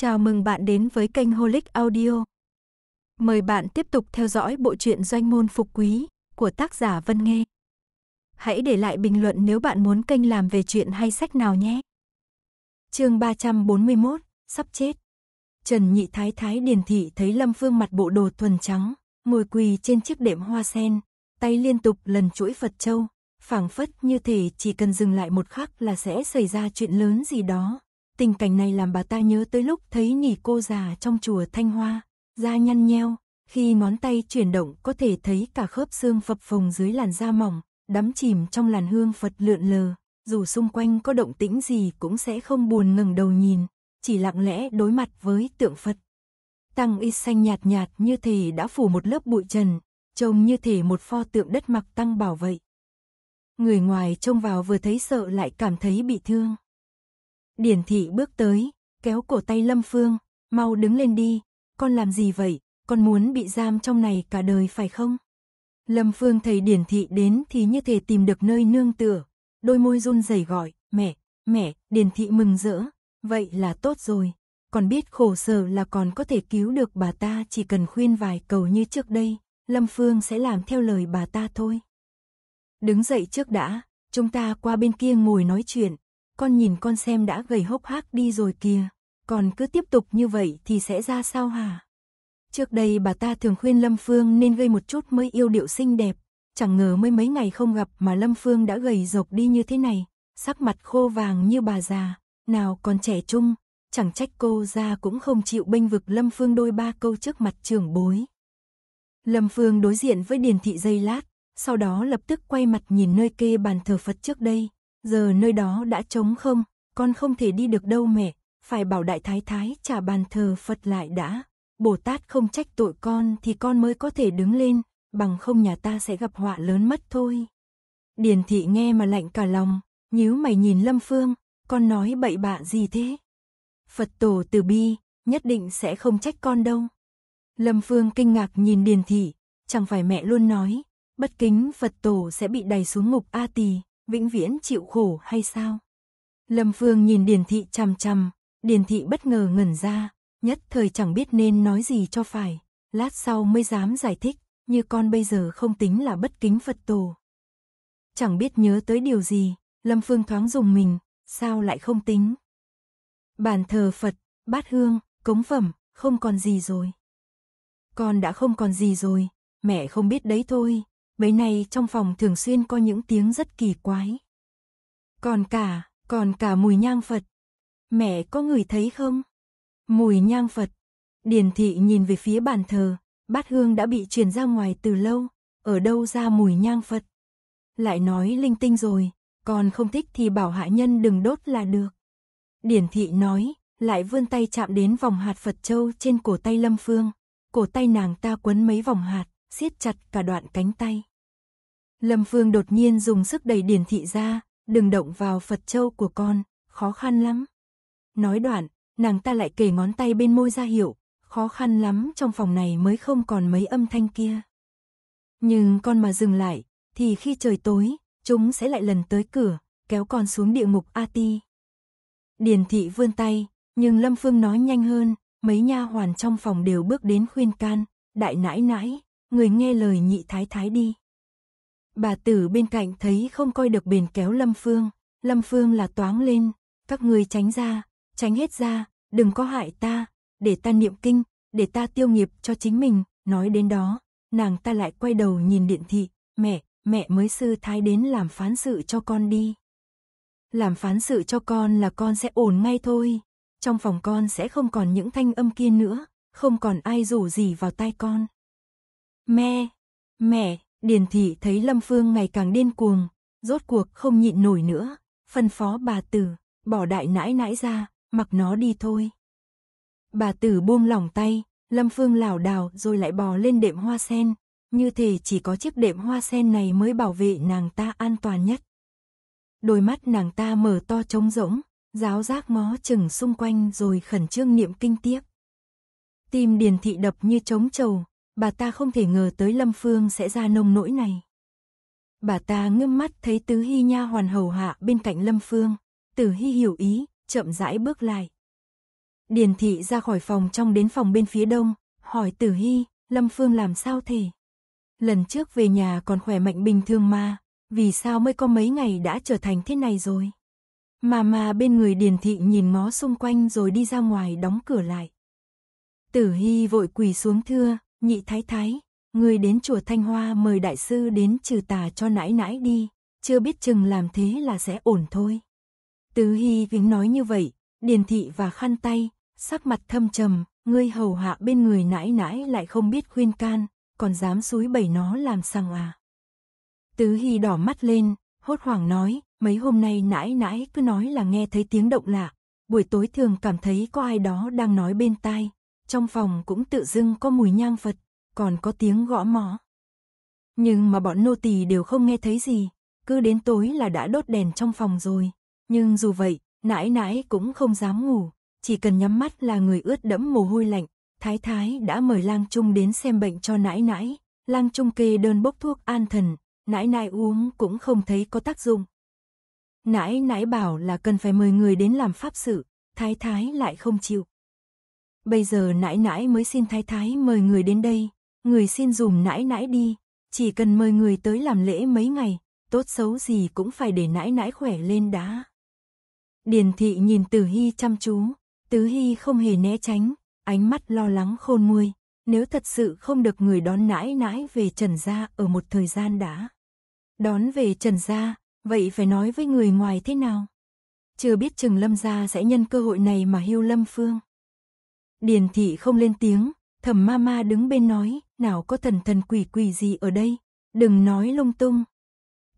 Chào mừng bạn đến với kênh Holic Audio. Mời bạn tiếp tục theo dõi bộ truyện Doanh môn phục quý của tác giả Vân Nghê. Hãy để lại bình luận nếu bạn muốn kênh làm về chuyện hay sách nào nhé. Chương 341, sắp chết. Trần Nhị Thái Thái Điền thị thấy Lâm Phương mặt bộ đồ thuần trắng, ngồi quỳ trên chiếc đệm hoa sen, tay liên tục lần chuỗi Phật châu, phảng phất như thể chỉ cần dừng lại một khắc là sẽ xảy ra chuyện lớn gì đó tình cảnh này làm bà ta nhớ tới lúc thấy nhỉ cô già trong chùa Thanh Hoa, da nhăn nheo, khi ngón tay chuyển động có thể thấy cả khớp xương phập phồng dưới làn da mỏng, đắm chìm trong làn hương Phật lượn lờ, dù xung quanh có động tĩnh gì cũng sẽ không buồn ngẩng đầu nhìn, chỉ lặng lẽ đối mặt với tượng Phật. Tăng y xanh nhạt nhạt như thể đã phủ một lớp bụi trần, trông như thể một pho tượng đất mặc tăng bảo vậy. Người ngoài trông vào vừa thấy sợ lại cảm thấy bị thương. Điển thị bước tới, kéo cổ tay Lâm Phương, mau đứng lên đi, con làm gì vậy, con muốn bị giam trong này cả đời phải không? Lâm Phương thấy Điển thị đến thì như thể tìm được nơi nương tựa, đôi môi run rẩy gọi, mẹ, mẹ, Điển thị mừng rỡ, vậy là tốt rồi, còn biết khổ sở là còn có thể cứu được bà ta chỉ cần khuyên vài cầu như trước đây, Lâm Phương sẽ làm theo lời bà ta thôi. Đứng dậy trước đã, chúng ta qua bên kia ngồi nói chuyện, con nhìn con xem đã gầy hốc hác đi rồi kìa, còn cứ tiếp tục như vậy thì sẽ ra sao hả? Trước đây bà ta thường khuyên Lâm Phương nên gây một chút mới yêu điệu xinh đẹp, chẳng ngờ mới mấy ngày không gặp mà Lâm Phương đã gầy rộc đi như thế này, sắc mặt khô vàng như bà già, nào còn trẻ trung, chẳng trách cô ra cũng không chịu bênh vực Lâm Phương đôi ba câu trước mặt trưởng bối. Lâm Phương đối diện với Điền Thị dây lát, sau đó lập tức quay mặt nhìn nơi kê bàn thờ Phật trước đây, Giờ nơi đó đã trống không, con không thể đi được đâu mẹ, phải bảo đại thái thái trả bàn thờ Phật lại đã. Bồ Tát không trách tội con thì con mới có thể đứng lên, bằng không nhà ta sẽ gặp họa lớn mất thôi. Điền thị nghe mà lạnh cả lòng, nhíu mày nhìn Lâm Phương, con nói bậy bạ gì thế? Phật tổ từ bi, nhất định sẽ không trách con đâu. Lâm Phương kinh ngạc nhìn Điền thị, chẳng phải mẹ luôn nói, bất kính Phật tổ sẽ bị đày xuống ngục A tỳ, vĩnh viễn chịu khổ hay sao? Lâm Phương nhìn Điền Thị chằm chằm, Điền Thị bất ngờ ngẩn ra, nhất thời chẳng biết nên nói gì cho phải, lát sau mới dám giải thích, như con bây giờ không tính là bất kính Phật tổ. Chẳng biết nhớ tới điều gì, Lâm Phương thoáng dùng mình, sao lại không tính? Bàn thờ Phật, bát hương, cống phẩm, không còn gì rồi. Con đã không còn gì rồi, mẹ không biết đấy thôi, bấy nay trong phòng thường xuyên có những tiếng rất kỳ quái. Còn cả, còn cả mùi nhang Phật. Mẹ có người thấy không? Mùi nhang Phật. Điền thị nhìn về phía bàn thờ, bát hương đã bị truyền ra ngoài từ lâu, ở đâu ra mùi nhang Phật. Lại nói linh tinh rồi, còn không thích thì bảo hạ nhân đừng đốt là được. Điển thị nói, lại vươn tay chạm đến vòng hạt Phật Châu trên cổ tay Lâm Phương. Cổ tay nàng ta quấn mấy vòng hạt, siết chặt cả đoạn cánh tay. Lâm Phương đột nhiên dùng sức đẩy điển thị ra, đừng động vào Phật Châu của con, khó khăn lắm. Nói đoạn, nàng ta lại kề ngón tay bên môi ra hiệu, khó khăn lắm trong phòng này mới không còn mấy âm thanh kia. Nhưng con mà dừng lại, thì khi trời tối, chúng sẽ lại lần tới cửa, kéo con xuống địa ngục A Ti. Điền thị vươn tay, nhưng Lâm Phương nói nhanh hơn, mấy nha hoàn trong phòng đều bước đến khuyên can, đại nãi nãi, người nghe lời nhị thái thái đi. Bà tử bên cạnh thấy không coi được bền kéo Lâm Phương, Lâm Phương là toáng lên, các ngươi tránh ra, tránh hết ra, đừng có hại ta, để ta niệm kinh, để ta tiêu nghiệp cho chính mình, nói đến đó, nàng ta lại quay đầu nhìn điện thị, mẹ, mẹ mới sư thái đến làm phán sự cho con đi. Làm phán sự cho con là con sẽ ổn ngay thôi, trong phòng con sẽ không còn những thanh âm kia nữa, không còn ai rủ gì vào tai con. Mẹ, mẹ, Điền thị thấy Lâm Phương ngày càng điên cuồng, rốt cuộc không nhịn nổi nữa, phân phó bà tử, bỏ đại nãi nãi ra, mặc nó đi thôi. Bà tử buông lỏng tay, Lâm Phương lảo đảo rồi lại bò lên đệm hoa sen, như thể chỉ có chiếc đệm hoa sen này mới bảo vệ nàng ta an toàn nhất. Đôi mắt nàng ta mở to trống rỗng, giáo giác mó chừng xung quanh rồi khẩn trương niệm kinh tiếp. Tim Điền thị đập như trống trầu, Bà ta không thể ngờ tới Lâm Phương sẽ ra nông nỗi này. Bà ta ngưng mắt thấy Tứ Hy nha hoàn hầu hạ bên cạnh Lâm Phương. Tử Hy hiểu ý, chậm rãi bước lại. Điền thị ra khỏi phòng trong đến phòng bên phía đông, hỏi Tử Hy, Lâm Phương làm sao thể? Lần trước về nhà còn khỏe mạnh bình thường mà, vì sao mới có mấy ngày đã trở thành thế này rồi? Mà mà bên người Điền thị nhìn ngó xung quanh rồi đi ra ngoài đóng cửa lại. Tử Hy vội quỳ xuống thưa, Nhị thái thái, người đến chùa Thanh Hoa mời đại sư đến trừ tà cho nãi nãi đi, chưa biết chừng làm thế là sẽ ổn thôi. Tứ Hy Vĩnh nói như vậy, điền thị và khăn tay, sắc mặt thâm trầm, ngươi hầu hạ bên người nãi nãi lại không biết khuyên can, còn dám suối bẩy nó làm sằng à. Tứ Hy đỏ mắt lên, hốt hoảng nói, mấy hôm nay nãi nãi cứ nói là nghe thấy tiếng động lạ, buổi tối thường cảm thấy có ai đó đang nói bên tai, trong phòng cũng tự dưng có mùi nhang Phật, còn có tiếng gõ mõ. Nhưng mà bọn nô tỳ đều không nghe thấy gì, cứ đến tối là đã đốt đèn trong phòng rồi. Nhưng dù vậy, nãi nãi cũng không dám ngủ, chỉ cần nhắm mắt là người ướt đẫm mồ hôi lạnh. Thái thái đã mời lang trung đến xem bệnh cho nãi nãi, lang trung kê đơn bốc thuốc an thần, nãi nãi uống cũng không thấy có tác dụng. Nãi nãi bảo là cần phải mời người đến làm pháp sự, thái thái lại không chịu. Bây giờ nãi nãi mới xin thái thái mời người đến đây, người xin dùm nãi nãi đi, chỉ cần mời người tới làm lễ mấy ngày, tốt xấu gì cũng phải để nãi nãi khỏe lên đã. Điền thị nhìn Tử Hy chăm chú, Tứ Hy không hề né tránh, ánh mắt lo lắng khôn nguôi, nếu thật sự không được người đón nãi nãi về Trần Gia ở một thời gian đã. Đón về Trần Gia, vậy phải nói với người ngoài thế nào? Chưa biết Trừng Lâm Gia sẽ nhân cơ hội này mà hưu Lâm Phương. Điền thị không lên tiếng, thầm ma ma đứng bên nói, nào có thần thần quỷ quỷ gì ở đây, đừng nói lung tung.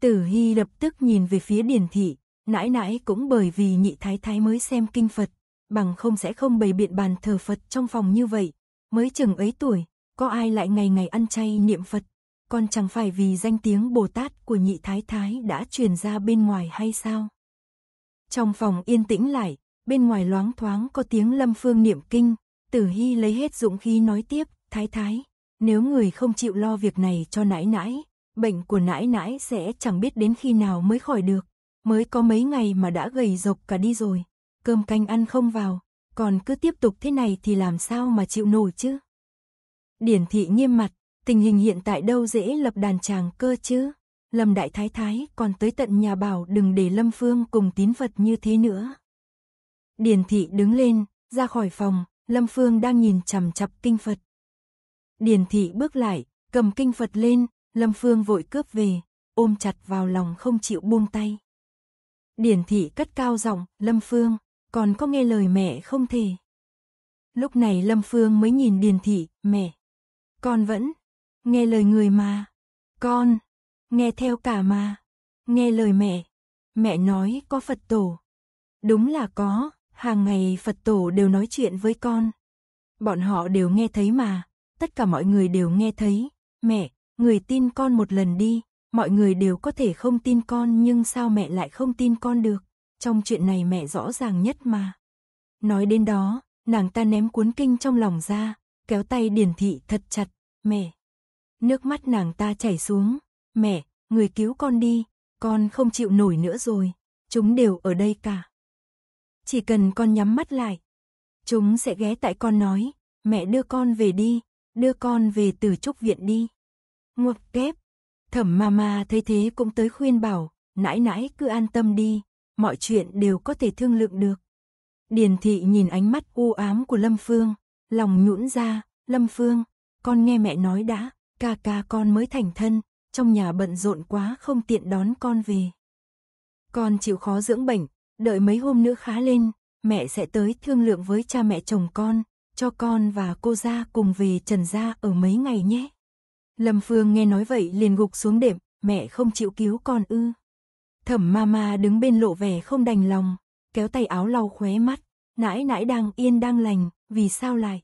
Tử Hy lập tức nhìn về phía điền thị, nãi nãi cũng bởi vì nhị thái thái mới xem kinh Phật, bằng không sẽ không bày biện bàn thờ Phật trong phòng như vậy, mới chừng ấy tuổi, có ai lại ngày ngày ăn chay niệm Phật, còn chẳng phải vì danh tiếng Bồ Tát của nhị thái thái đã truyền ra bên ngoài hay sao? Trong phòng yên tĩnh lại, bên ngoài loáng thoáng có tiếng Lâm Phương niệm kinh, Tử Hy lấy hết dũng khí nói tiếp, thái thái, nếu người không chịu lo việc này cho nãi nãi, bệnh của nãi nãi sẽ chẳng biết đến khi nào mới khỏi được, mới có mấy ngày mà đã gầy rộc cả đi rồi, cơm canh ăn không vào, còn cứ tiếp tục thế này thì làm sao mà chịu nổi chứ. Điển thị nghiêm mặt, tình hình hiện tại đâu dễ lập đàn tràng cơ chứ. Lâm Đại Thái Thái còn tới tận nhà bảo đừng để Lâm Phương cùng tín vật như thế nữa. Điền thị đứng lên, ra khỏi phòng, Lâm Phương đang nhìn chằm chặp kinh Phật. Điền thị bước lại, cầm kinh Phật lên, Lâm Phương vội cướp về, ôm chặt vào lòng không chịu buông tay. Điển thị cất cao giọng, Lâm Phương, còn có nghe lời mẹ không thể. Lúc này Lâm Phương mới nhìn Điền thị, mẹ, con vẫn, nghe lời người mà, con, nghe theo cả mà, nghe lời mẹ, mẹ nói có Phật tổ. Đúng là có, Hàng ngày Phật tổ đều nói chuyện với con. Bọn họ đều nghe thấy mà, tất cả mọi người đều nghe thấy. Mẹ, người tin con một lần đi, mọi người đều có thể không tin con nhưng sao mẹ lại không tin con được. Trong chuyện này mẹ rõ ràng nhất mà. Nói đến đó, nàng ta ném cuốn kinh trong lòng ra, kéo tay điển thị thật chặt, mẹ. Nước mắt nàng ta chảy xuống, mẹ, người cứu con đi, con không chịu nổi nữa rồi, chúng đều ở đây cả. Chỉ cần con nhắm mắt lại, chúng sẽ ghé tại con nói, mẹ đưa con về đi, đưa con về từ trúc viện đi. ngột kép, thẩm mama thấy thế cũng tới khuyên bảo, nãi nãi cứ an tâm đi, mọi chuyện đều có thể thương lượng được. Điền thị nhìn ánh mắt u ám của Lâm Phương, lòng nhũn ra, Lâm Phương, con nghe mẹ nói đã, ca ca con mới thành thân, trong nhà bận rộn quá không tiện đón con về. Con chịu khó dưỡng bệnh, Đợi mấy hôm nữa khá lên, mẹ sẽ tới thương lượng với cha mẹ chồng con, cho con và cô ra cùng về Trần Gia ở mấy ngày nhé. Lâm Phương nghe nói vậy liền gục xuống đệm, mẹ không chịu cứu con ư. Thẩm mama đứng bên lộ vẻ không đành lòng, kéo tay áo lau khóe mắt, nãi nãi đang yên đang lành, vì sao lại?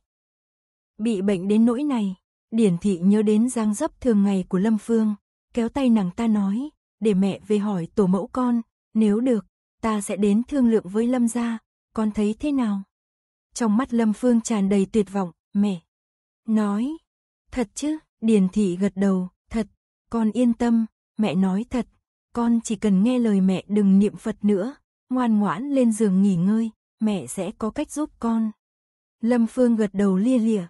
Bị bệnh đến nỗi này, Điển Thị nhớ đến giang dấp thường ngày của Lâm Phương, kéo tay nàng ta nói, để mẹ về hỏi tổ mẫu con, nếu được, ta sẽ đến thương lượng với Lâm gia, con thấy thế nào? Trong mắt Lâm Phương tràn đầy tuyệt vọng, mẹ. Nói, thật chứ, Điền Thị gật đầu, thật, con yên tâm, mẹ nói thật, con chỉ cần nghe lời mẹ đừng niệm Phật nữa, ngoan ngoãn lên giường nghỉ ngơi, mẹ sẽ có cách giúp con. Lâm Phương gật đầu lia lịa.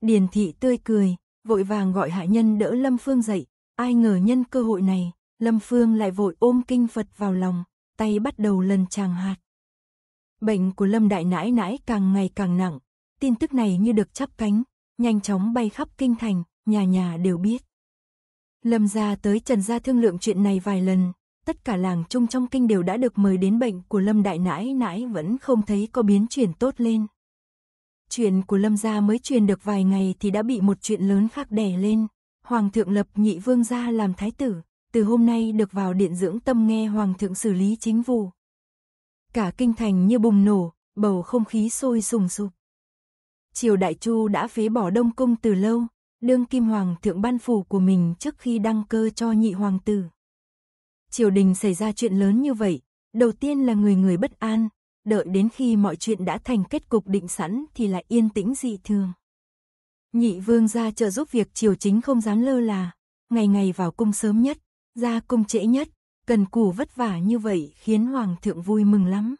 Điền Thị tươi cười, vội vàng gọi hạ nhân đỡ Lâm Phương dậy, ai ngờ nhân cơ hội này, Lâm Phương lại vội ôm kinh Phật vào lòng, tay bắt đầu lần tràng hạt. Bệnh của Lâm Đại Nãi Nãi càng ngày càng nặng, tin tức này như được chắp cánh, nhanh chóng bay khắp kinh thành, nhà nhà đều biết. Lâm gia tới Trần gia thương lượng chuyện này vài lần, tất cả làng chung trong kinh đều đã được mời đến bệnh của Lâm Đại Nãi Nãi vẫn không thấy có biến chuyển tốt lên. Chuyện của Lâm gia mới truyền được vài ngày thì đã bị một chuyện lớn khác đè lên, Hoàng thượng lập nhị vương gia làm thái tử, từ hôm nay được vào điện dưỡng tâm nghe Hoàng thượng xử lý chính vụ. Cả kinh thành như bùng nổ, bầu không khí sôi sùng sục. Triều Đại Chu đã phế bỏ Đông Cung từ lâu, đương kim hoàng thượng ban phủ của mình trước khi đăng cơ cho nhị hoàng tử. Triều đình xảy ra chuyện lớn như vậy, đầu tiên là người người bất an, đợi đến khi mọi chuyện đã thành kết cục định sẵn thì lại yên tĩnh dị thường. Nhị vương gia trợ giúp việc triều chính không dám lơ là, ngày ngày vào cung sớm nhất, ra cung trễ nhất, cần cù vất vả như vậy khiến hoàng thượng vui mừng lắm.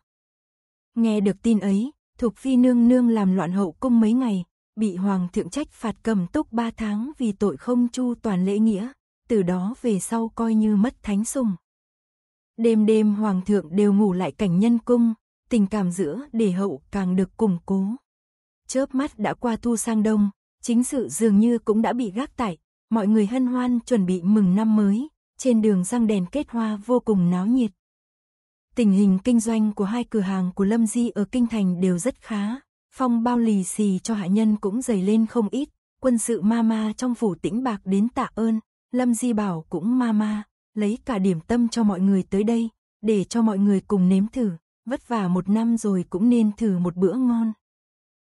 Nghe được tin ấy, Thục Phi nương nương làm loạn hậu cung mấy ngày, bị hoàng thượng trách phạt cầm túc ba tháng vì tội không chu toàn lễ nghĩa, từ đó về sau coi như mất thánh sùng. Đêm đêm hoàng thượng đều ngủ lại cảnh nhân cung, tình cảm giữa để hậu càng được củng cố. Chớp mắt đã qua thu sang đông, chính sự dường như cũng đã bị gác tải, mọi người hân hoan chuẩn bị mừng năm mới, trên đường răng đèn kết hoa vô cùng náo nhiệt. Tình hình kinh doanh của hai cửa hàng của Lâm Di ở Kinh Thành đều rất khá, phong bao lì xì cho hạ nhân cũng dày lên không ít, quân sự ma ma trong phủ tĩnh bạc đến tạ ơn, Lâm Di bảo cũng ma ma, lấy cả điểm tâm cho mọi người tới đây, để cho mọi người cùng nếm thử, vất vả một năm rồi cũng nên thử một bữa ngon.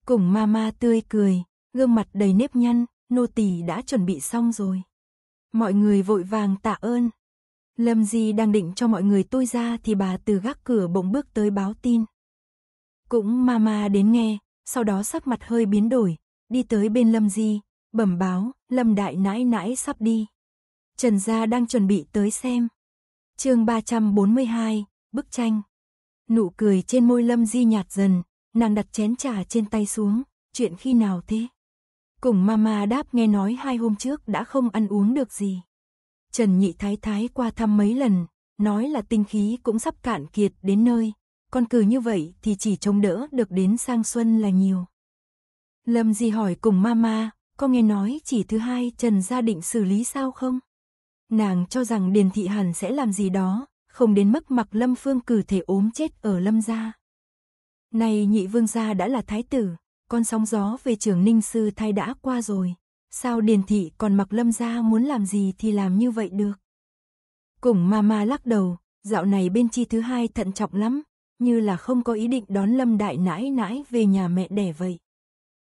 Cùng ma ma tươi cười, gương mặt đầy nếp nhăn, nô tỳ đã chuẩn bị xong rồi. Mọi người vội vàng tạ ơn. Lâm Di đang định cho mọi người tôi ra thì bà từ gác cửa bỗng bước tới báo tin. Cũng mama đến nghe, sau đó sắc mặt hơi biến đổi, đi tới bên Lâm Di, bẩm báo, Lâm Đại nãi nãi sắp đi. Trần Gia đang chuẩn bị tới xem. chương 342, bức tranh. Nụ cười trên môi Lâm Di nhạt dần, nàng đặt chén trà trên tay xuống, chuyện khi nào thế? Cùng mama đáp nghe nói hai hôm trước đã không ăn uống được gì. Trần Nhị Thái Thái qua thăm mấy lần, nói là tinh khí cũng sắp cạn kiệt đến nơi, con cứ như vậy thì chỉ trông đỡ được đến sang xuân là nhiều. Lâm Di hỏi cùng mama, có nghe nói chỉ thứ hai Trần gia định xử lý sao không? Nàng cho rằng Điền Thị Hàn sẽ làm gì đó, không đến mức mặc Lâm Phương cử thể ốm chết ở Lâm gia. Này nhị vương gia đã là thái tử, con sóng gió về trường ninh sư thay đã qua rồi. Sao Điền Thị còn mặc lâm gia muốn làm gì thì làm như vậy được. củng ma ma lắc đầu, dạo này bên chi thứ hai thận trọng lắm, như là không có ý định đón lâm đại nãi nãi về nhà mẹ đẻ vậy.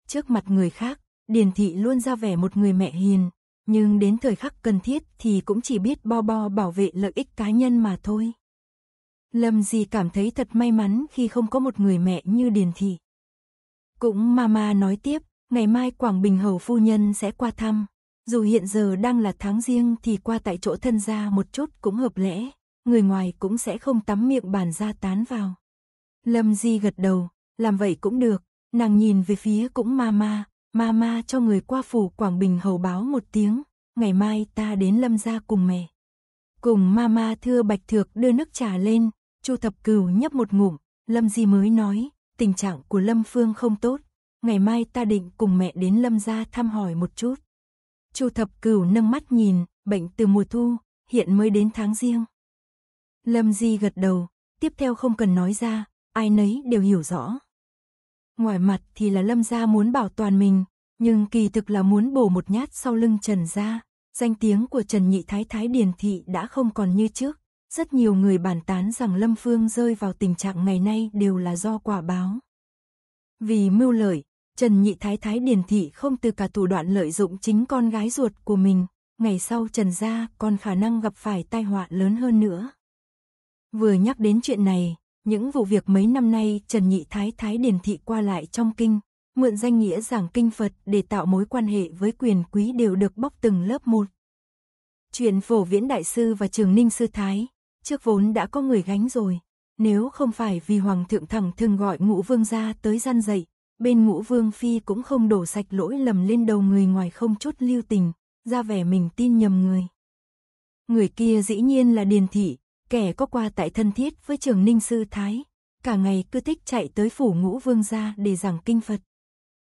Trước mặt người khác, Điền Thị luôn ra vẻ một người mẹ hiền, nhưng đến thời khắc cần thiết thì cũng chỉ biết bo bo bảo vệ lợi ích cá nhân mà thôi. Lâm gì cảm thấy thật may mắn khi không có một người mẹ như Điền Thị. Cũng Mama nói tiếp, ngày mai Quảng Bình Hầu Phu Nhân sẽ qua thăm. Dù hiện giờ đang là tháng riêng thì qua tại chỗ thân gia một chút cũng hợp lẽ, người ngoài cũng sẽ không tắm miệng bàn ra tán vào. Lâm Di gật đầu, làm vậy cũng được, nàng nhìn về phía cũng Mama, Mama cho người qua phủ Quảng Bình Hầu báo một tiếng, ngày mai ta đến Lâm gia cùng mẹ. Cùng Mama thưa Bạch Thược đưa nước trà lên, Chu Thập Cửu nhấp một ngụm, Lâm Di mới nói, tình trạng của Lâm Phương không tốt, ngày mai ta định cùng mẹ đến Lâm gia thăm hỏi một chút. Chu Thập Cửu nâng mắt nhìn, bệnh từ mùa thu, hiện mới đến tháng riêng. Lâm Di gật đầu, tiếp theo không cần nói ra, ai nấy đều hiểu rõ. Ngoài mặt thì là Lâm gia muốn bảo toàn mình, nhưng kỳ thực là muốn bổ một nhát sau lưng Trần gia, danh tiếng của Trần Nhị Thái Thái Điền thị đã không còn như trước, rất nhiều người bàn tán rằng Lâm Phương rơi vào tình trạng ngày nay đều là do quả báo. Vì mưu lợi, Trần Nhị Thái Thái Điền Thị không từ cả thủ đoạn lợi dụng chính con gái ruột của mình, ngày sau Trần Gia còn khả năng gặp phải tai họa lớn hơn nữa. Vừa nhắc đến chuyện này, những vụ việc mấy năm nay Trần Nhị Thái Thái Điền Thị qua lại trong kinh, mượn danh nghĩa giảng kinh Phật để tạo mối quan hệ với quyền quý đều được bóc từng lớp một. Chuyện phổ viễn đại sư và trường ninh sư Thái, trước vốn đã có người gánh rồi. Nếu không phải vì Hoàng thượng thẳng thường gọi ngũ vương ra tới gian dậy, bên ngũ vương phi cũng không đổ sạch lỗi lầm lên đầu người ngoài không chút lưu tình, ra vẻ mình tin nhầm người. Người kia dĩ nhiên là Điền Thị, kẻ có qua tại thân thiết với trường Ninh Sư Thái, cả ngày cứ thích chạy tới phủ ngũ vương gia để giảng kinh Phật.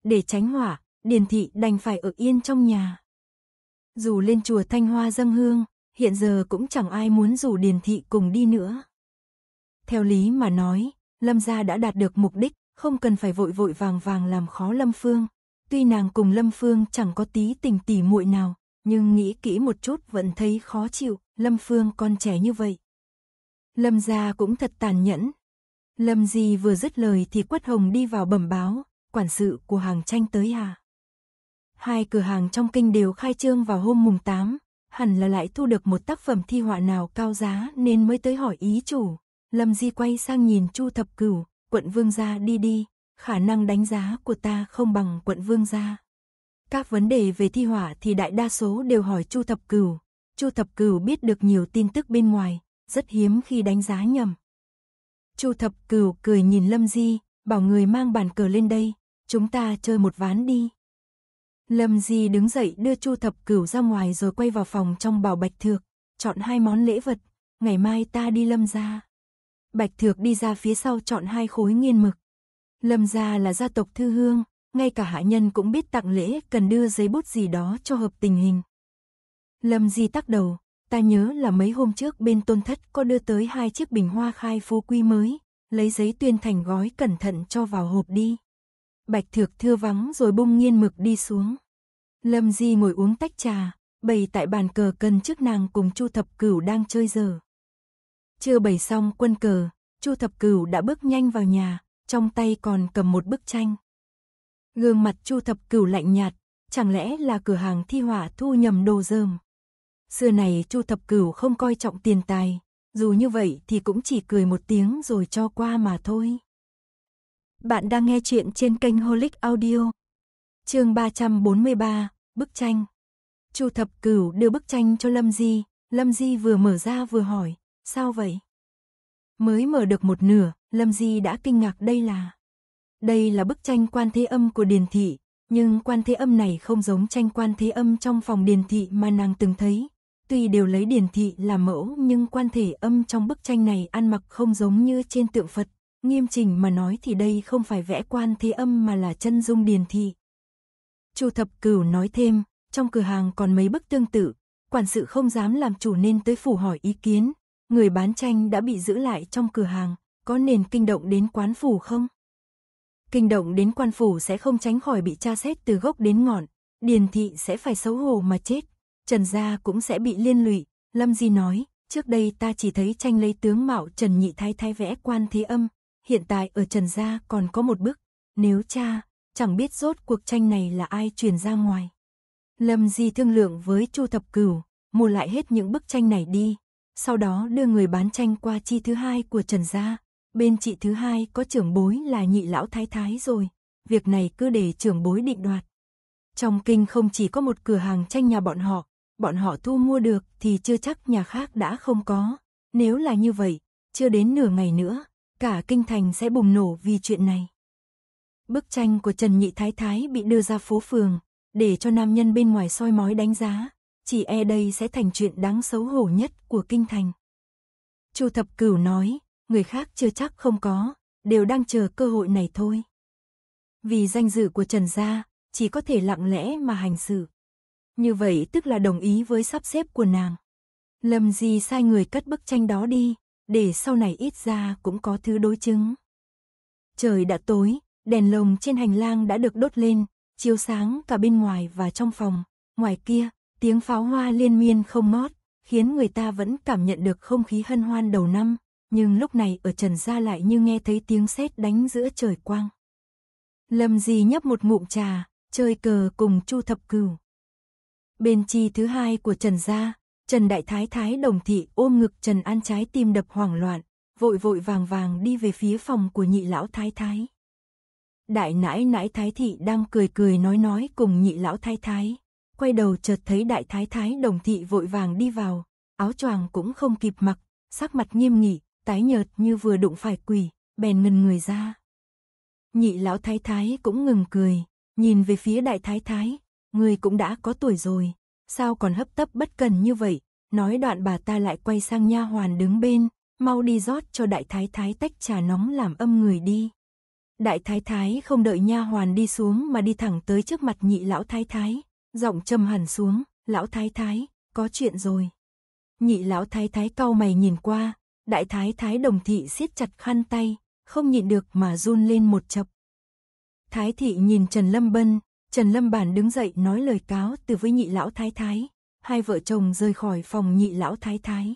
Để tránh hỏa, Điền Thị đành phải ở yên trong nhà. Dù lên chùa Thanh Hoa dâng hương, hiện giờ cũng chẳng ai muốn rủ Điền Thị cùng đi nữa. Theo lý mà nói, Lâm gia đã đạt được mục đích, không cần phải vội vội vàng vàng làm khó Lâm Phương. Tuy nàng cùng Lâm Phương chẳng có tí tình tỉ muội nào, nhưng nghĩ kỹ một chút vẫn thấy khó chịu, Lâm Phương con trẻ như vậy. Lâm gia cũng thật tàn nhẫn. Lâm Di vừa dứt lời thì Quất Hồng đi vào bẩm báo, quản sự của hàng tranh tới hà. Hai cửa hàng trong kinh đều khai trương vào hôm mùng 8, hẳn là lại thu được một tác phẩm thi họa nào cao giá nên mới tới hỏi ý chủ. Lâm Di quay sang nhìn Chu Thập Cửu, quận vương gia đi đi, khả năng đánh giá của ta không bằng quận vương gia. Các vấn đề về thi họa thì đại đa số đều hỏi Chu Thập Cửu. Chu Thập Cửu biết được nhiều tin tức bên ngoài, rất hiếm khi đánh giá nhầm. Chu Thập Cửu cười nhìn Lâm Di, bảo người mang bàn cờ lên đây, chúng ta chơi một ván đi. Lâm Di đứng dậy đưa Chu Thập Cửu ra ngoài rồi quay vào phòng trong bảo Bạch Thược, chọn hai món lễ vật, ngày mai ta đi Lâm gia. Bạch Thược đi ra phía sau chọn hai khối nghiên mực. Lâm gia là gia tộc thư hương, ngay cả hạ nhân cũng biết tặng lễ cần đưa giấy bút gì đó cho hợp tình hình. Lâm Di tắc đầu, ta nhớ là mấy hôm trước bên tôn thất có đưa tới hai chiếc bình hoa khai phú quý mới, lấy giấy tuyên thành gói cẩn thận cho vào hộp đi. Bạch Thược thưa vắng rồi bung nghiên mực đi xuống. Lâm Di ngồi uống tách trà, bày tại bàn cờ cần trước nàng cùng Chu Thập Cửu đang chơi giờ. Chưa bày xong quân cờ, Chu Thập Cửu đã bước nhanh vào nhà, trong tay còn cầm một bức tranh. Gương mặt Chu Thập Cửu lạnh nhạt, chẳng lẽ là cửa hàng thi họa thu nhầm đồ dơm. Xưa này Chu Thập Cửu không coi trọng tiền tài, dù như vậy thì cũng chỉ cười một tiếng rồi cho qua mà thôi. Bạn đang nghe chuyện trên kênh Holic Audio. Chương 343, bức tranh. Chu Thập Cửu đưa bức tranh cho Lâm Di, Lâm Di vừa mở ra vừa hỏi, "Sao vậy?" Mới mở được một nửa, Lâm Di đã kinh ngạc đây là Đây là bức tranh Quan Thế Âm của Điền thị, nhưng Quan Thế Âm này không giống tranh Quan Thế Âm trong phòng Điền thị mà nàng từng thấy. Tuy đều lấy Điền thị làm mẫu, nhưng Quan Thế Âm trong bức tranh này ăn mặc không giống như trên tượng Phật, Nghiêm chỉnh mà nói thì đây không phải vẽ quan thế âm mà là chân dung điền thị. Chu Thập Cửu nói thêm, trong cửa hàng còn mấy bức tương tự, quản sự không dám làm chủ nên tới phủ hỏi ý kiến, người bán tranh đã bị giữ lại trong cửa hàng, có nền kinh động đến quán phủ không? Kinh động đến quan phủ sẽ không tránh khỏi bị tra xét từ gốc đến ngọn, điền thị sẽ phải xấu hổ mà chết, Trần gia cũng sẽ bị liên lụy, Lâm Di nói, trước đây ta chỉ thấy tranh lấy tướng mạo Trần Nhị Thái Thái vẽ quan thế âm, hiện tại ở Trần Gia còn có một bức, nếu cha, chẳng biết rốt cuộc tranh này là ai truyền ra ngoài. Lâm Di thương lượng với Chu Thập Cửu, mua lại hết những bức tranh này đi, sau đó đưa người bán tranh qua chi thứ hai của Trần Gia. Bên chị thứ hai có trưởng bối là nhị lão thái thái rồi, việc này cứ để trưởng bối định đoạt. Trong kinh không chỉ có một cửa hàng tranh nhà bọn họ, bọn họ thu mua được thì chưa chắc nhà khác đã không có. Nếu là như vậy, chưa đến nửa ngày nữa, cả kinh thành sẽ bùng nổ vì chuyện này. Bức tranh của Trần Nhị Thái Thái bị đưa ra phố phường, để cho nam nhân bên ngoài soi mói đánh giá, chỉ e đây sẽ thành chuyện đáng xấu hổ nhất của kinh thành. Chu Thập Cửu nói, người khác chưa chắc không có, đều đang chờ cơ hội này thôi. Vì danh dự của Trần gia, chỉ có thể lặng lẽ mà hành xử. Như vậy tức là đồng ý với sắp xếp của nàng. Lâm gì sai người cất bức tranh đó đi, để sau này ít ra cũng có thứ đối chứng. Trời đã tối, đèn lồng trên hành lang đã được đốt lên, chiếu sáng cả bên ngoài và trong phòng. Ngoài kia, tiếng pháo hoa liên miên không ngót, khiến người ta vẫn cảm nhận được không khí hân hoan đầu năm, nhưng lúc này ở Trần Gia lại như nghe thấy tiếng sét đánh giữa trời quang. Lâm Di nhấp một ngụm trà, chơi cờ cùng Chu Thập Cửu. Bên chi thứ hai của Trần Gia, Trần Đại Thái Thái đồng thị ôm ngực Trần An Trái tim đập hoảng loạn, vội vội vàng vàng đi về phía phòng của nhị lão Thái Thái. Đại nãi nãi Thái Thị đang cười cười nói nói cùng nhị lão Thái Thái, quay đầu chợt thấy Đại Thái Thái đồng thị vội vàng đi vào, áo choàng cũng không kịp mặc, sắc mặt nghiêm nghị, tái nhợt như vừa đụng phải quỷ, bèn ngần người ra. Nhị lão Thái Thái cũng ngừng cười, nhìn về phía Đại Thái Thái, người cũng đã có tuổi rồi, sao còn hấp tấp bất cần như vậy, nói đoạn bà ta lại quay sang nha hoàn đứng bên, mau đi rót cho đại thái thái tách trà nóng làm âm người đi. Đại thái thái không đợi nha hoàn đi xuống mà đi thẳng tới trước mặt nhị lão thái thái, giọng trầm hẳn xuống, lão thái thái, có chuyện rồi. Nhị lão thái thái cau mày nhìn qua, đại thái thái đồng thị siết chặt khăn tay, không nhịn được mà run lên một chập. Thái thị nhìn Trần Lâm Bân, Trần Lâm Bản đứng dậy nói lời cáo từ với nhị lão thái thái, hai vợ chồng rời khỏi phòng nhị lão thái thái.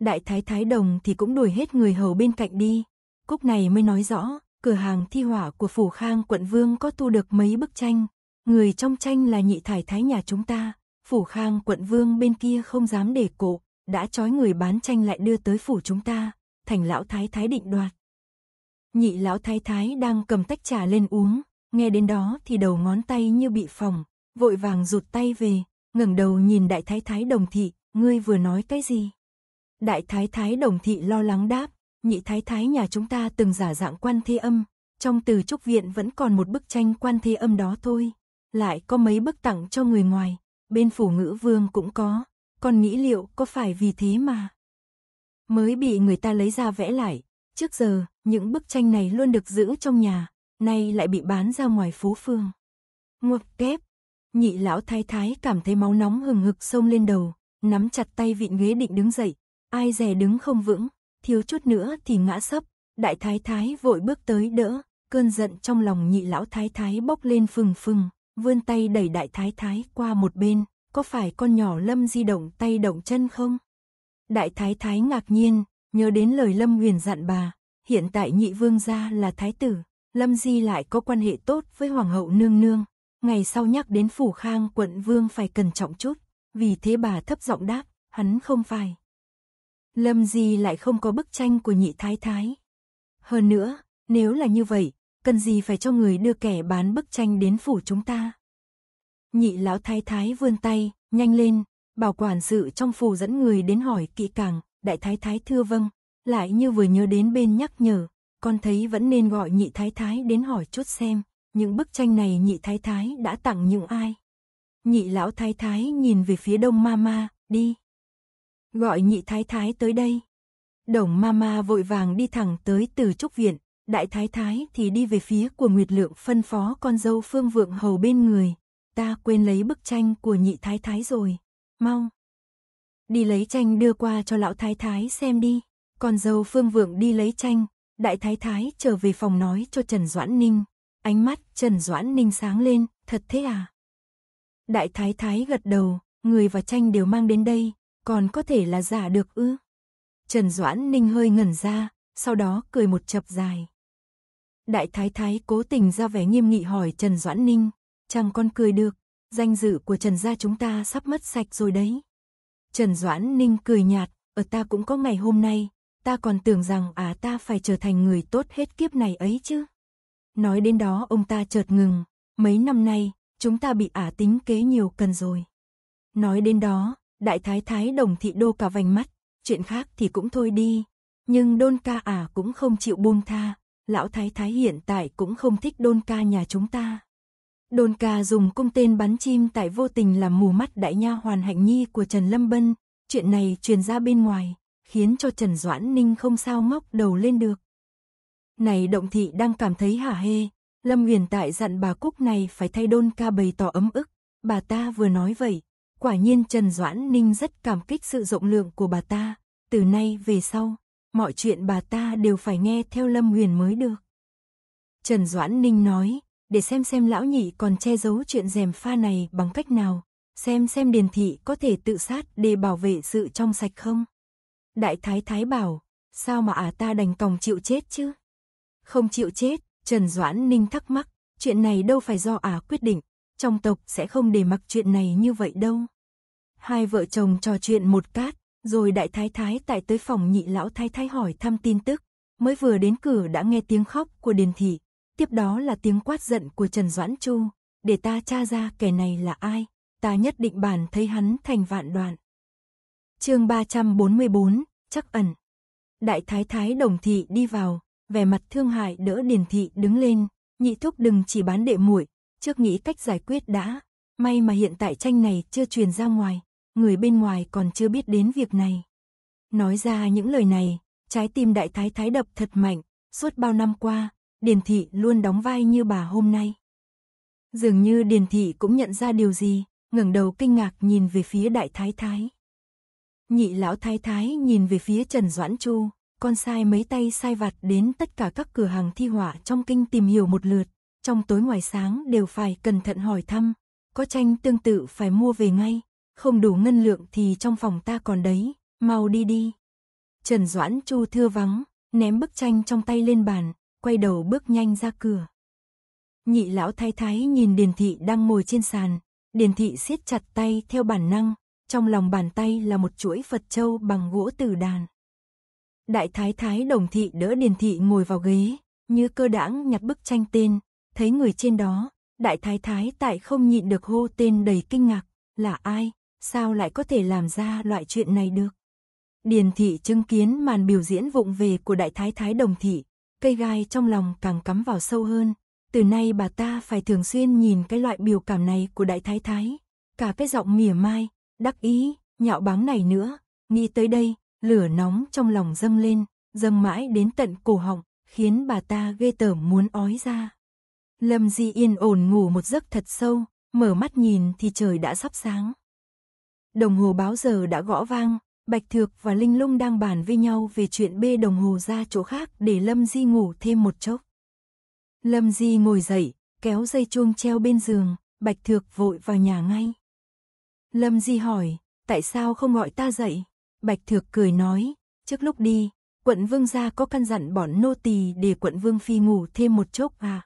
Đại thái thái đồng thì cũng đuổi hết người hầu bên cạnh đi, cúc này mới nói rõ, cửa hàng thi hỏa của Phủ Khang quận Vương có thu được mấy bức tranh, người trong tranh là nhị thải thái nhà chúng ta, Phủ Khang quận Vương bên kia không dám để cổ, đã trói người bán tranh lại đưa tới phủ chúng ta, thành lão thái thái định đoạt. Nhị lão thái thái đang cầm tách trà lên uống, Nghe đến đó thì đầu ngón tay như bị phòng, vội vàng rụt tay về, ngẩng đầu nhìn đại thái thái đồng thị, ngươi vừa nói cái gì? Đại thái thái đồng thị lo lắng đáp, nhị thái thái nhà chúng ta từng giả dạng quan thế âm, trong từ trúc viện vẫn còn một bức tranh quan thế âm đó thôi, lại có mấy bức tặng cho người ngoài, bên phủ ngữ vương cũng có, còn nghĩ liệu có phải vì thế mà mới bị người ta lấy ra vẽ lại, trước giờ những bức tranh này luôn được giữ trong nhà, nay lại bị bán ra ngoài phố phương. Ngộp kép, nhị lão thái thái cảm thấy máu nóng hừng hực sông lên đầu, nắm chặt tay vị ghế định đứng dậy, ai dè đứng không vững, thiếu chút nữa thì ngã sấp, đại thái thái vội bước tới đỡ, cơn giận trong lòng nhị lão thái thái bốc lên phừng phừng, vươn tay đẩy đại thái thái qua một bên, có phải con nhỏ lâm di động tay động chân không? Đại thái thái ngạc nhiên, nhớ đến lời lâm huyền dặn bà, hiện tại nhị vương gia là thái tử, Lâm Di lại có quan hệ tốt với Hoàng hậu nương nương, ngày sau nhắc đến Phủ Khang quận Vương phải cẩn trọng chút, vì thế bà thấp giọng đáp, hắn không phải. Lâm Di lại không có bức tranh của nhị thái thái. Hơn nữa, nếu là như vậy, cần gì phải cho người đưa kẻ bán bức tranh đến phủ chúng ta. Nhị lão thái thái vươn tay, nhanh lên, bảo quản sự trong phủ dẫn người đến hỏi kỹ càng, đại thái thái thưa vâng, lại như vừa nhớ đến bên nhắc nhở, con thấy vẫn nên gọi nhị thái thái đến hỏi chút xem, những bức tranh này nhị thái thái đã tặng những ai. Nhị lão thái thái nhìn về phía đông mama, đi. Gọi nhị thái thái tới đây. Đồng mama vội vàng đi thẳng tới từ trúc viện, đại thái thái thì đi về phía của Nguyệt Lượng phân phó con dâu Phương Vượng Hầu bên người. Ta quên lấy bức tranh của nhị thái thái rồi, mau. Đi lấy tranh đưa qua cho lão thái thái xem đi. Con dâu Phương Vượng đi lấy tranh, Đại thái thái trở về phòng nói cho Trần Doãn Ninh. Ánh mắt Trần Doãn Ninh sáng lên, thật thế à? Đại thái thái gật đầu, người và tranh đều mang đến đây, còn có thể là giả được ư? Trần Doãn Ninh hơi ngẩn ra, sau đó cười một chập dài. Đại thái thái cố tình ra vẻ nghiêm nghị hỏi Trần Doãn Ninh, chẳng con cười được, danh dự của Trần gia chúng ta sắp mất sạch rồi đấy. Trần Doãn Ninh cười nhạt, ở ta cũng có ngày hôm nay, ta còn tưởng rằng à ta phải trở thành người tốt hết kiếp này ấy chứ. Nói đến đó ông ta chợt ngừng, mấy năm nay, chúng ta bị ả tính kế nhiều cần rồi. Nói đến đó, đại thái thái đồng thị đô cả vành mắt, chuyện khác thì cũng thôi đi. Nhưng đôn ca ả cũng không chịu buông tha, lão thái thái hiện tại cũng không thích đôn ca nhà chúng ta. Đôn ca dùng cung tên bắn chim tại vô tình làm mù mắt đại nha hoàn hạnh nhi của Trần Lâm Bân, chuyện này truyền ra bên ngoài, khiến cho Trần Doãn Ninh không sao ngóc đầu lên được. Này động thị đang cảm thấy hả hê, Lâm Huyền Tại dặn bà Cúc này phải thay đôn ca bày tỏ ấm ức, bà ta vừa nói vậy, quả nhiên Trần Doãn Ninh rất cảm kích sự rộng lượng của bà ta, từ nay về sau, mọi chuyện bà ta đều phải nghe theo Lâm Huyền mới được. Trần Doãn Ninh nói, để xem xem lão nhị còn che giấu chuyện rèm pha này bằng cách nào, xem xem Điền Thị có thể tự sát để bảo vệ sự trong sạch không. Đại thái thái bảo, sao mà à ta đành còng chịu chết chứ? Không chịu chết, Trần Doãn Ninh thắc mắc, chuyện này đâu phải do à quyết định, trong tộc sẽ không để mặc chuyện này như vậy đâu. Hai vợ chồng trò chuyện một cát, rồi đại thái thái tại tới phòng nhị lão thái thái hỏi thăm tin tức, mới vừa đến cửa đã nghe tiếng khóc của Điền Thị, tiếp đó là tiếng quát giận của Trần Doãn Chu, để ta tra ra kẻ này là ai, ta nhất định bàn thấy hắn thành vạn đoạn chương 344, chắc ẩn. Đại thái thái đồng thị đi vào, vẻ mặt thương hại đỡ điền thị đứng lên, nhị thúc đừng chỉ bán đệ muội, trước nghĩ cách giải quyết đã. May mà hiện tại tranh này chưa truyền ra ngoài, người bên ngoài còn chưa biết đến việc này. Nói ra những lời này, trái tim đại thái thái đập thật mạnh, suốt bao năm qua, Điền Thị luôn đóng vai như bà hôm nay. Dường như Điền Thị cũng nhận ra điều gì, ngẩng đầu kinh ngạc nhìn về phía đại thái thái. Nhị lão thái thái nhìn về phía Trần Doãn Chu, con sai mấy tay sai vặt đến tất cả các cửa hàng thi họa trong kinh tìm hiểu một lượt, trong tối ngoài sáng đều phải cẩn thận hỏi thăm, có tranh tương tự phải mua về ngay, không đủ ngân lượng thì trong phòng ta còn đấy, mau đi đi. Trần Doãn Chu thưa vắng, ném bức tranh trong tay lên bàn, quay đầu bước nhanh ra cửa. Nhị lão thái thái nhìn Điền Thị đang ngồi trên sàn, Điền Thị siết chặt tay theo bản năng, trong lòng bàn tay là một chuỗi Phật châu bằng gỗ tử đàn. Đại thái thái đồng thị đỡ điền thị ngồi vào ghế, như cơ đãng nhặt bức tranh tên, thấy người trên đó, đại thái thái tại không nhịn được hô tên đầy kinh ngạc, là ai, sao lại có thể làm ra loại chuyện này được. Điền thị chứng kiến màn biểu diễn vụng về của đại thái thái đồng thị, cây gai trong lòng càng cắm vào sâu hơn, từ nay bà ta phải thường xuyên nhìn cái loại biểu cảm này của đại thái thái, cả cái giọng mỉa mai, Đắc ý, nhạo báng này nữa, nghĩ tới đây, lửa nóng trong lòng dâng lên, dâng mãi đến tận cổ họng, khiến bà ta ghê tởm muốn ói ra. Lâm Di yên ổn ngủ một giấc thật sâu, mở mắt nhìn thì trời đã sắp sáng. Đồng hồ báo giờ đã gõ vang, Bạch Thược và Linh Lung đang bàn với nhau về chuyện bê đồng hồ ra chỗ khác để Lâm Di ngủ thêm một chốc. Lâm Di ngồi dậy, kéo dây chuông treo bên giường, Bạch Thược vội vào nhà ngay. Lâm Di hỏi, tại sao không gọi ta dậy? Bạch Thược cười nói, trước lúc đi, quận vương gia có căn dặn bọn nô tỳ để quận vương phi ngủ thêm một chốc à.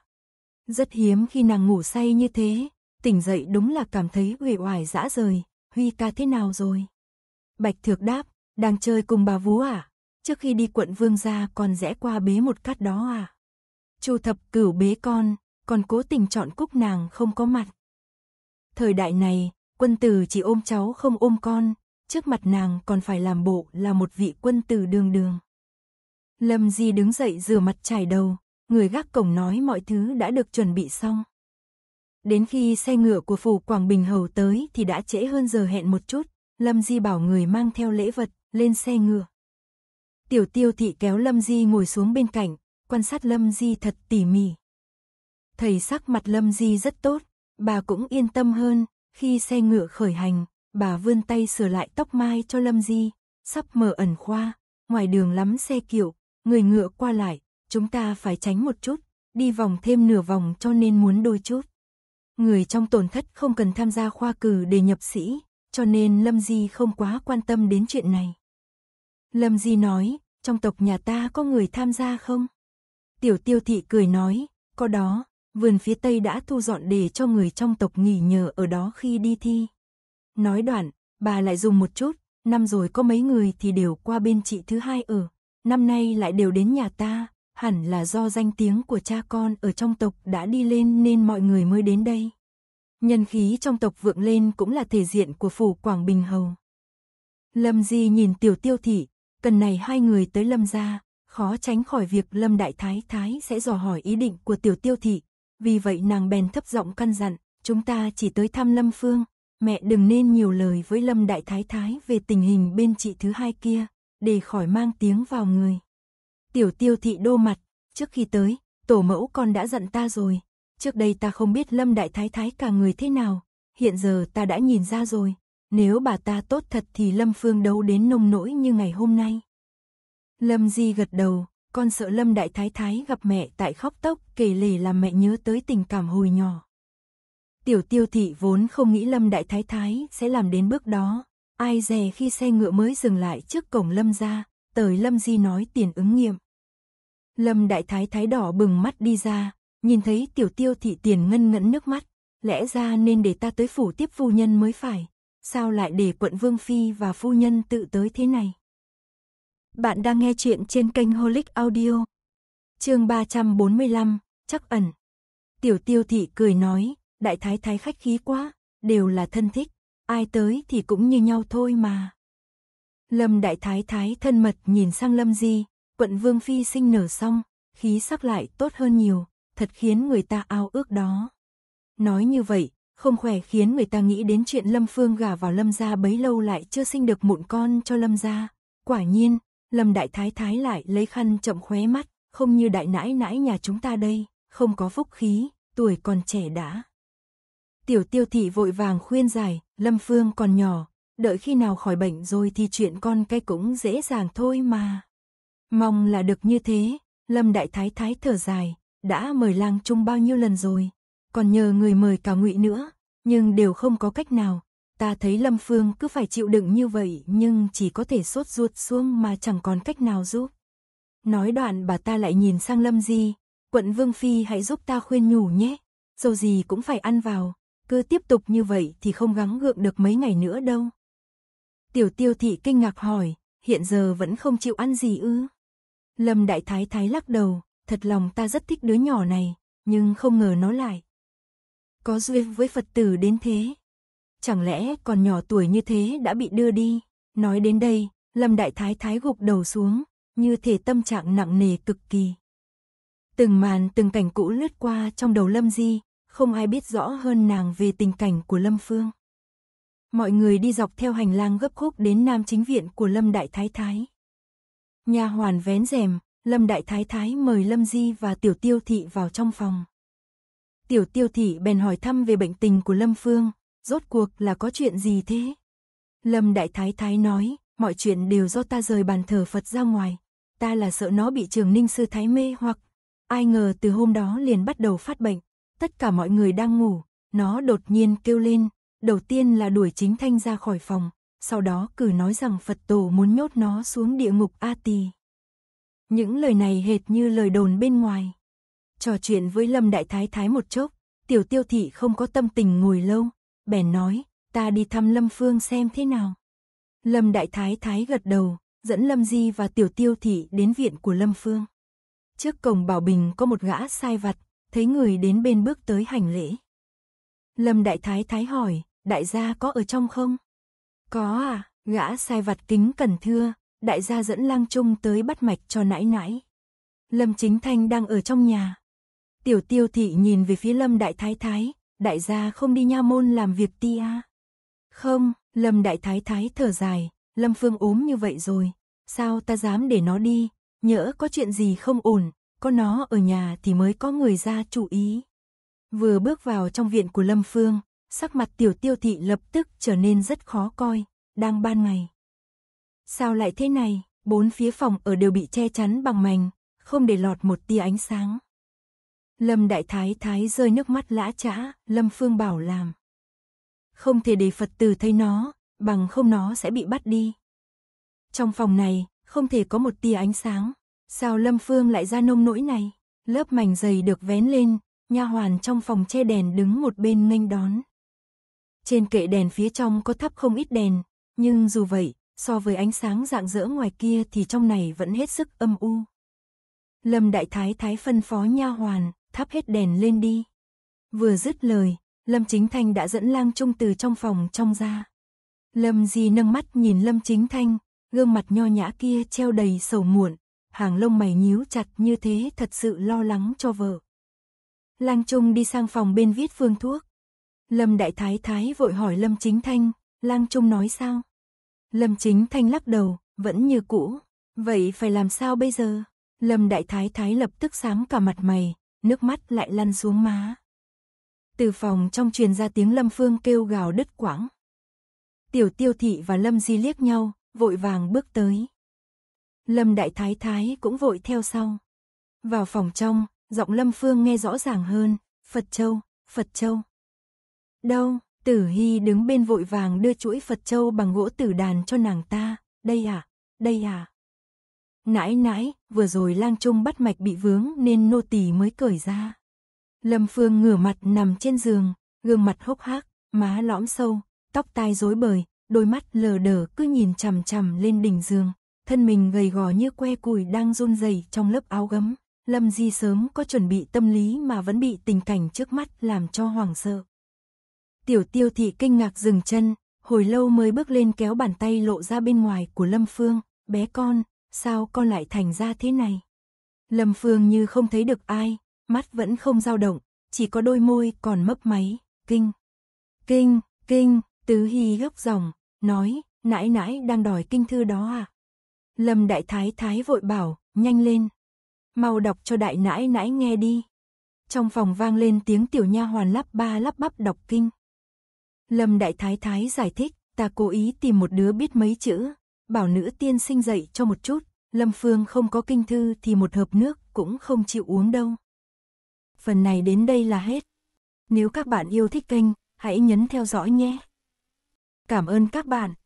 Rất hiếm khi nàng ngủ say như thế, tỉnh dậy đúng là cảm thấy uể oải dã rời, Huy ca thế nào rồi? Bạch Thược đáp, đang chơi cùng bà vú à? Trước khi đi quận vương gia còn rẽ qua bế một cát đó à? Chu thập cửu bế con, còn cố tình chọn cúc nàng không có mặt. Thời đại này, quân tử chỉ ôm cháu không ôm con, trước mặt nàng còn phải làm bộ là một vị quân tử đường đường. Lâm Di đứng dậy rửa mặt chải đầu, người gác cổng nói mọi thứ đã được chuẩn bị xong. Đến khi xe ngựa của phủ Quảng Bình Hầu tới thì đã trễ hơn giờ hẹn một chút, Lâm Di bảo người mang theo lễ vật, lên xe ngựa. Tiểu tiêu thị kéo Lâm Di ngồi xuống bên cạnh, quan sát Lâm Di thật tỉ mỉ. Thầy sắc mặt Lâm Di rất tốt, bà cũng yên tâm hơn, khi xe ngựa khởi hành, bà vươn tay sửa lại tóc mai cho Lâm Di, sắp mở ẩn khoa, ngoài đường lắm xe kiệu, người ngựa qua lại, chúng ta phải tránh một chút, đi vòng thêm nửa vòng cho nên muốn đôi chút. Người trong tổn thất không cần tham gia khoa cử để nhập sĩ, cho nên Lâm Di không quá quan tâm đến chuyện này. Lâm Di nói, trong tộc nhà ta có người tham gia không? Tiểu tiêu thị cười nói, có đó, vườn phía tây đã thu dọn để cho người trong tộc nghỉ nhờ ở đó khi đi thi. Nói đoạn, bà lại dùng một chút, năm rồi có mấy người thì đều qua bên chị thứ hai ở, năm nay lại đều đến nhà ta, hẳn là do danh tiếng của cha con ở trong tộc đã đi lên nên mọi người mới đến đây. Nhân khí trong tộc vượng lên cũng là thể diện của phủ Quảng Bình Hầu. Lâm Di nhìn tiểu tiêu thị, cần này hai người tới Lâm gia, khó tránh khỏi việc Lâm Đại Thái Thái sẽ dò hỏi ý định của tiểu tiêu thị, vì vậy nàng bèn thấp giọng căn dặn, chúng ta chỉ tới thăm Lâm Phương, mẹ đừng nên nhiều lời với Lâm Đại Thái Thái về tình hình bên chị thứ hai kia, để khỏi mang tiếng vào người. Tiểu tiêu thị đô mặt, trước khi tới, tổ mẫu con đã dặn ta rồi, trước đây ta không biết Lâm Đại Thái Thái cả người thế nào, hiện giờ ta đã nhìn ra rồi, nếu bà ta tốt thật thì Lâm Phương đâu đến nông nỗi như ngày hôm nay. Lâm Di gật đầu, con sợ Lâm Đại Thái Thái gặp mẹ tại khóc tóc kể lể làm mẹ nhớ tới tình cảm hồi nhỏ. Tiểu tiêu thị vốn không nghĩ Lâm Đại Thái Thái sẽ làm đến bước đó, ai dè khi xe ngựa mới dừng lại trước cổng Lâm ra, tới Lâm Di nói tiền ứng nghiệm. Lâm Đại Thái Thái đỏ bừng mắt đi ra, nhìn thấy tiểu tiêu thị tiền ngân ngẫn nước mắt, lẽ ra nên để ta tới phủ tiếp phu nhân mới phải, sao lại để quận Vương Phi và phu nhân tự tới thế này. Bạn đang nghe chuyện trên kênh Holic Audio. Chương 345, chắc ẩn. Tiểu Tiêu thị cười nói, đại thái thái khách khí quá, đều là thân thích, ai tới thì cũng như nhau thôi mà. Lâm đại thái thái thân mật nhìn sang Lâm Di, quận vương phi sinh nở xong, khí sắc lại tốt hơn nhiều, thật khiến người ta ao ước đó. Nói như vậy, không khỏe khiến người ta nghĩ đến chuyện Lâm Phương gả vào Lâm gia bấy lâu lại chưa sinh được mụn con cho Lâm gia. Quả nhiên, Lâm Đại Thái Thái lại lấy khăn chậm khóe mắt, không như đại nãi nãi nhà chúng ta đây, không có phúc khí, tuổi còn trẻ đã. Tiểu tiêu thị vội vàng khuyên giải, Lâm Phương còn nhỏ, đợi khi nào khỏi bệnh rồi thì chuyện con cái cũng dễ dàng thôi mà. Mong là được như thế, Lâm Đại Thái Thái thở dài, đã mời lang trung bao nhiêu lần rồi, còn nhờ người mời cả ngụy nữa, nhưng đều không có cách nào, Ta thấy Lâm Phương cứ phải chịu đựng như vậy nhưng chỉ có thể sốt ruột xuống mà chẳng còn cách nào giúp. Nói đoạn bà ta lại nhìn sang Lâm Di, quận Vương Phi hãy giúp ta khuyên nhủ nhé, dầu gì cũng phải ăn vào, cứ tiếp tục như vậy thì không gắng gượng được mấy ngày nữa đâu. Tiểu tiêu thị kinh ngạc hỏi, hiện giờ vẫn không chịu ăn gì ư? Lâm Đại Thái Thái lắc đầu, thật lòng ta rất thích đứa nhỏ này, nhưng không ngờ nó lại. Có duyên với Phật tử đến thế. Chẳng lẽ còn nhỏ tuổi như thế đã bị đưa đi? Nói đến đây, Lâm Đại Thái thái gục đầu xuống, như thể tâm trạng nặng nề cực kỳ. Từng màn từng cảnh cũ lướt qua trong đầu Lâm Di, không ai biết rõ hơn nàng về tình cảnh của Lâm Phương. Mọi người đi dọc theo hành lang gấp khúc đến nam chính viện của Lâm Đại Thái Thái. Nhà hoàn vén rèm, Lâm Đại Thái Thái mời Lâm Di và Tiểu Tiêu Thị vào trong phòng. Tiểu Tiêu Thị bèn hỏi thăm về bệnh tình của Lâm Phương, Rốt cuộc là có chuyện gì thế? Lâm Đại Thái Thái nói, mọi chuyện đều do ta rời bàn thờ Phật ra ngoài. Ta là sợ nó bị trường ninh sư thái mê hoặc. Ai ngờ từ hôm đó liền bắt đầu phát bệnh. Tất cả mọi người đang ngủ, nó đột nhiên kêu lên. Đầu tiên là đuổi chính thanh ra khỏi phòng, sau đó cử nói rằng Phật tổ muốn nhốt nó xuống địa ngục A Tì. Những lời này hệt như lời đồn bên ngoài. Trò chuyện với Lâm Đại Thái Thái một chốc, tiểu tiêu thị không có tâm tình ngồi lâu, bèn nói, ta đi thăm Lâm Phương xem thế nào. Lâm Đại Thái Thái gật đầu, dẫn Lâm Di và Tiểu Tiêu Thị đến viện của Lâm Phương. Trước cổng Bảo Bình có một gã sai vặt, thấy người đến bên bước tới hành lễ. Lâm Đại Thái Thái hỏi, đại gia có ở trong không? Có à, gã sai vặt kính cẩn thưa, đại gia dẫn lang trung tới bắt mạch cho nãi nãi. Lâm Chính Thanh đang ở trong nhà. Tiểu Tiêu Thị nhìn về phía Lâm Đại Thái Thái, đại gia không đi nha môn làm việc ti à? Không, Lâm Đại Thái Thái thở dài, Lâm Phương ốm như vậy rồi, sao ta dám để nó đi, nhỡ có chuyện gì không ổn, có nó ở nhà thì mới có người ra chú ý. Vừa bước vào trong viện của Lâm Phương, sắc mặt tiểu tiêu thị lập tức trở nên rất khó coi, đang ban ngày. Sao lại thế này, bốn phía phòng ở đều bị che chắn bằng mành, không để lọt một tia ánh sáng. Lâm Đại Thái Thái rơi nước mắt lã chã, Lâm Phương bảo làm. Không thể để Phật tử thấy nó, bằng không nó sẽ bị bắt đi. Trong phòng này, không thể có một tia ánh sáng. Sao Lâm Phương lại ra nông nỗi này? Lớp mảnh dày được vén lên, nha hoàn trong phòng che đèn đứng một bên nghênh đón. Trên kệ đèn phía trong có thắp không ít đèn, nhưng dù vậy, so với ánh sáng rạng rỡ ngoài kia thì trong này vẫn hết sức âm u. Lâm Đại Thái Thái phân phó nha hoàn, thắp hết đèn lên đi. Vừa dứt lời, Lâm Chính Thanh đã dẫn Lang Trung từ trong phòng trong ra. Lâm Di nâng mắt nhìn Lâm Chính Thanh, gương mặt nho nhã kia treo đầy sầu muộn, hàng lông mày nhíu chặt như thế thật sự lo lắng cho vợ. Lang Trung đi sang phòng bên viết phương thuốc. Lâm Đại Thái Thái vội hỏi Lâm Chính Thanh, Lang Trung nói sao? Lâm Chính Thanh lắc đầu, vẫn như cũ. Vậy phải làm sao bây giờ? Lâm Đại Thái Thái lập tức sám cả mặt mày, nước mắt lại lăn xuống má. Từ phòng trong truyền ra tiếng Lâm Phương kêu gào đứt quãng. Tiểu tiêu thị và Lâm Di liếc nhau, vội vàng bước tới. Lâm Đại Thái Thái cũng vội theo sau. Vào phòng trong, giọng Lâm Phương nghe rõ ràng hơn, Phật Châu, Phật Châu. Đâu, Tử Hy đứng bên vội vàng đưa chuỗi Phật Châu bằng gỗ tử đàn cho nàng ta, đây à, đây à. Nãi nãi, vừa rồi lang trung bắt mạch bị vướng nên nô tỳ mới cởi ra. Lâm Phương ngửa mặt nằm trên giường, gương mặt hốc hác, má lõm sâu, tóc tai rối bời, đôi mắt lờ đờ cứ nhìn chằm chằm lên đỉnh giường, thân mình gầy gò như que củi đang run rẩy trong lớp áo gấm. Lâm Di sớm có chuẩn bị tâm lý mà vẫn bị tình cảnh trước mắt làm cho hoảng sợ. Tiểu Tiêu thị kinh ngạc dừng chân, hồi lâu mới bước lên kéo bàn tay lộ ra bên ngoài của Lâm Phương, "Bé con, sao con lại thành ra thế này? Lâm Phương như không thấy được ai, mắt vẫn không dao động, chỉ có đôi môi còn mấp máy, kinh. Kinh, kinh, tứ hy gốc dòng, nói, nãi nãi đang đòi kinh thư đó à? Lâm đại thái thái vội bảo, nhanh lên. Mau đọc cho đại nãi nãi nghe đi. Trong phòng vang lên tiếng tiểu nha hoàn lắp ba lắp bắp đọc kinh. Lâm đại thái thái giải thích, ta cố ý tìm một đứa biết mấy chữ, bảo nữ tiên sinh dậy cho một chút, Lâm Phương không có kinh thư thì một hộp nước cũng không chịu uống đâu. Phần này đến đây là hết. Nếu các bạn yêu thích kênh, hãy nhấn theo dõi nhé. Cảm ơn các bạn.